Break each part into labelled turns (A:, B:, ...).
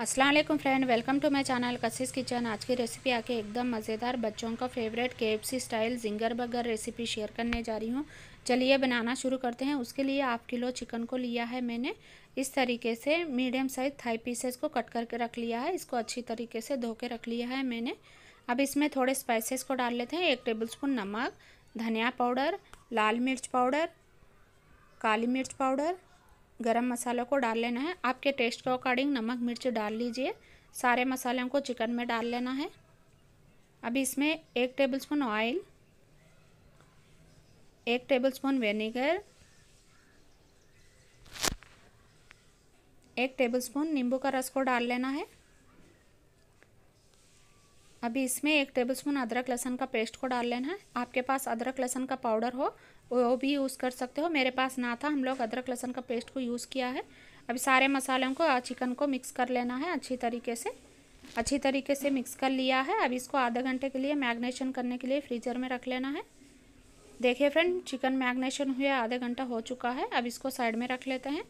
A: Aslam friend welcome to my channel Kashish kitchen आज की recipe आके एकदम मज़ेदार बच्चों का फेवरेट सी style zinger burger recipe share करने जा रही हूँ चलिए बनाना शुरू करते हैं उसके लिए आप किलो चिकन को लिया है मैंने इस तरीके से मीडियम साइज थाई पीसेस को कट करके रख लिया है इसको अच्छी तरीके से धो के रख लिया है मैंने अब इसमें थोड़े स्पाइसेस को डाल लेते हैं एक स्पून नमक धनिया पाउडर लाल मिर्च पाउडर काली मिर्च पाउडर गरम मसालों को डाल लेना है आपके टेस्ट के अकॉर्डिंग नमक मिर्च डाल लीजिए सारे मसालों को चिकन में डाल लेना है अभी इसमें एक टेबलस्पून ऑयल एक टेबलस्पून विनेगर एक टेबलस्पून नींबू का रस को डाल लेना है अभी इसमें एक टेबलस्पून अदरक लहसन का पेस्ट को डाल लेना है आपके पास अदरक लहसन का पाउडर हो वो भी यूज़ कर सकते हो मेरे पास ना था हम लोग अदरक लहसन का पेस्ट को यूज़ किया है अभी सारे मसालों को चिकन को मिक्स कर लेना है अच्छी तरीके से अच्छी तरीके से मिक्स कर लिया है अब इसको आधे घंटे के लिए मैगनेशन करने के लिए फ्रीजर में रख लेना है देखिए फ्रेंड चिकन मैगनेशन हुए आधे घंटा हो चुका है अब इसको साइड में रख लेते हैं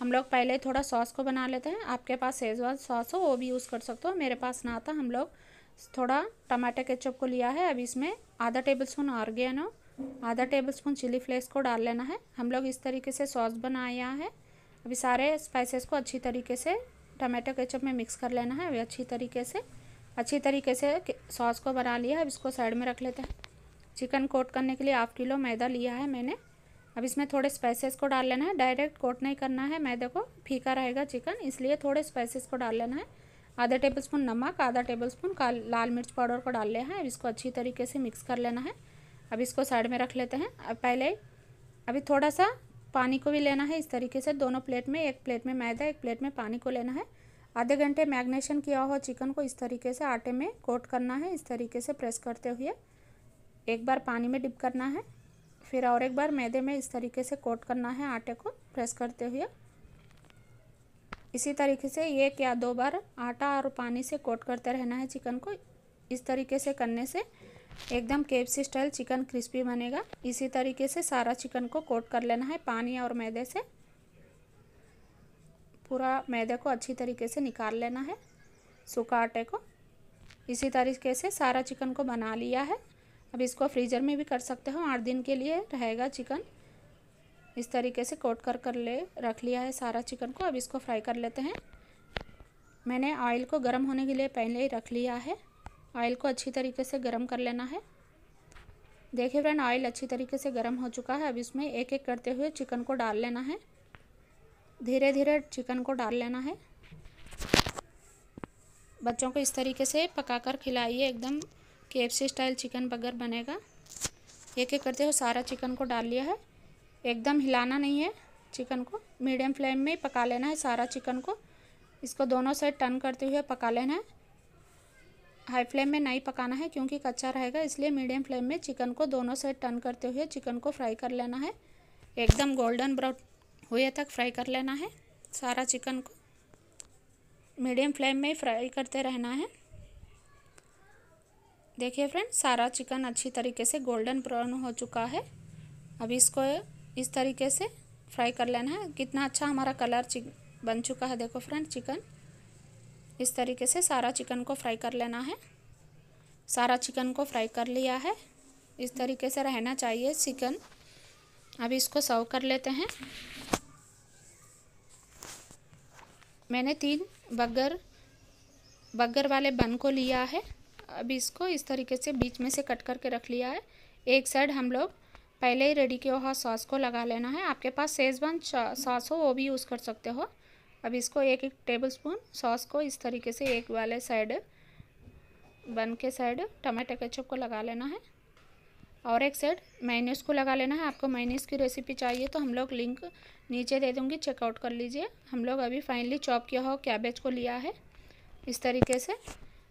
A: हम लोग पहले थोड़ा सॉस को बना लेते हैं आपके पास सेजवान सॉस हो वो भी यूज़ कर सकते हो मेरे पास ना था हम लोग थोड़ा टमाटो केचप को लिया है अब इसमें आधा टेबल स्पून ऑर्गेनो आधा टेबल स्पून चिली फ्लेक्स को डाल लेना है हम लोग इस तरीके से सॉस बनाया है अभी सारे स्पाइसेस को अच्छी तरीके से टमाटो केचप में मिक्स कर लेना है अभी अच्छी तरीके से अच्छी तरीके से सॉस को बना लिया है अब इसको साइड में रख लेते हैं चिकन कोट करने के लिए हाफ किलो मैदा लिया है मैंने अब इसमें थोड़े स्पाइसेस को डाल लेना है डायरेक्ट कोट नहीं करना है मैदे को फीका रहेगा चिकन इसलिए थोड़े स्पाइसेस को डाल लेना है आधा टेबल स्पून नमक आधा टेबल स्पून लाल मिर्च पाउडर को डाल लिया है अब इसको अच्छी तरीके से मिक्स कर लेना है अब इसको साइड में रख लेते हैं अब पहले अभी थोड़ा सा पानी को भी लेना है इस तरीके से दोनों प्लेट में एक प्लेट में मैदा एक प्लेट में पानी को लेना है आधे घंटे मैग्नेशन किया हुआ चिकन को इस तरीके से आटे में कोट करना है इस तरीके से प्रेस करते हुए एक बार पानी में डिप करना है फिर और एक बार मैदे में इस तरीके से कोट करना है आटे को प्रेस करते हुए इसी तरीके से एक या दो बार आटा और पानी से कोट करते रहना है चिकन को इस तरीके से करने से एकदम केप्सी स्टाइल चिकन क्रिस्पी बनेगा इसी तरीके से सारा चिकन को कोट कर लेना है पानी और मैदे से पूरा मैदे को अच्छी तरीके से निकाल लेना है सूखा आटे को इसी तरीके से सारा चिकन को बना लिया है अब इसको फ्रीजर में भी कर सकते हो आठ दिन के लिए रहेगा चिकन इस तरीके से कोट कर कर ले रख लिया है सारा चिकन को अब इसको फ्राई कर लेते हैं मैंने ऑयल को गर्म होने के लिए पहले ही रख लिया है ऑयल को अच्छी तरीके से गर्म कर लेना है देखिए फ्रेंड ऑयल अच्छी तरीके से गर्म हो चुका है अब इसमें एक एक करते हुए चिकन को डाल लेना है धीरे धीरे चिकन को डाल लेना है बच्चों को इस तरीके से पका कर खिलाइए एकदम के स्टाइल चिकन बगर बनेगा एक एक करते हुए सारा चिकन को डाल लिया है एकदम हिलाना नहीं है चिकन को मीडियम फ्लेम में ही पका लेना है सारा चिकन को इसको दोनों साइड टर्न करते हुए पका लेना है हाई फ्लेम में नहीं पकाना है क्योंकि कच्चा रहेगा इसलिए मीडियम फ्लेम में चिकन को दोनों साइड टर्न करते हुए चिकन को फ्राई कर लेना है एकदम गोल्डन ब्राउन हुए तक फ्राई कर लेना है सारा चिकन को मीडियम फ्लेम में फ्राई करते रहना है देखिए फ्रेंड सारा चिकन अच्छी तरीके से गोल्डन ब्राउन हो चुका है अब इसको इस तरीके से फ्राई कर लेना है कितना अच्छा हमारा कलर बन चुका है देखो फ्रेंड चिकन इस तरीके से सारा चिकन को फ्राई कर लेना है सारा चिकन को फ्राई कर लिया है इस तरीके से रहना चाहिए चिकन अब इसको सर्व कर लेते हैं मैंने तीन बगर बगर वाले बन को लिया है अब इसको इस तरीके से बीच में से कट करके रख लिया है एक साइड हम लोग पहले ही रेडी किया हुआ सॉस को लगा लेना है आपके पास सेजवान सॉस हो वो भी यूज़ कर सकते हो अब इसको एक एक टेबल स्पून सॉस को इस तरीके से एक वाले साइड बन के साइड टमाटर केचप को लगा लेना है और एक साइड मैनीस को लगा लेना है आपको मैनीस की रेसिपी चाहिए तो हम लोग लिंक नीचे दे दूँगी चेकआउट कर लीजिए हम लोग अभी फाइनली चॉप किया हो कैबेज को लिया है इस तरीके से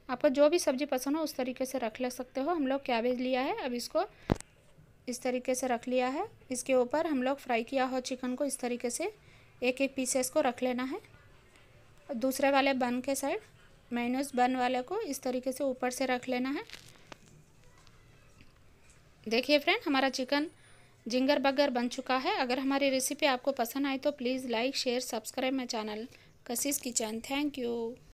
A: आपको जो भी सब्ज़ी पसंद हो उस तरीके से रख ले सकते हो हम लोग कैबेज लिया है अब इसको इस तरीके से रख लिया है इसके ऊपर हम लोग फ्राई किया हुआ चिकन को इस तरीके से एक एक पीसेस को रख लेना है दूसरे वाले बन के साइड माइनस बन वाले को इस तरीके से ऊपर से रख लेना है देखिए फ्रेंड हमारा चिकन जिंगर बर्गर बन चुका है अगर हमारी रेसिपी आपको पसंद आई तो please like share subscribe my channel Kashish kitchen thank you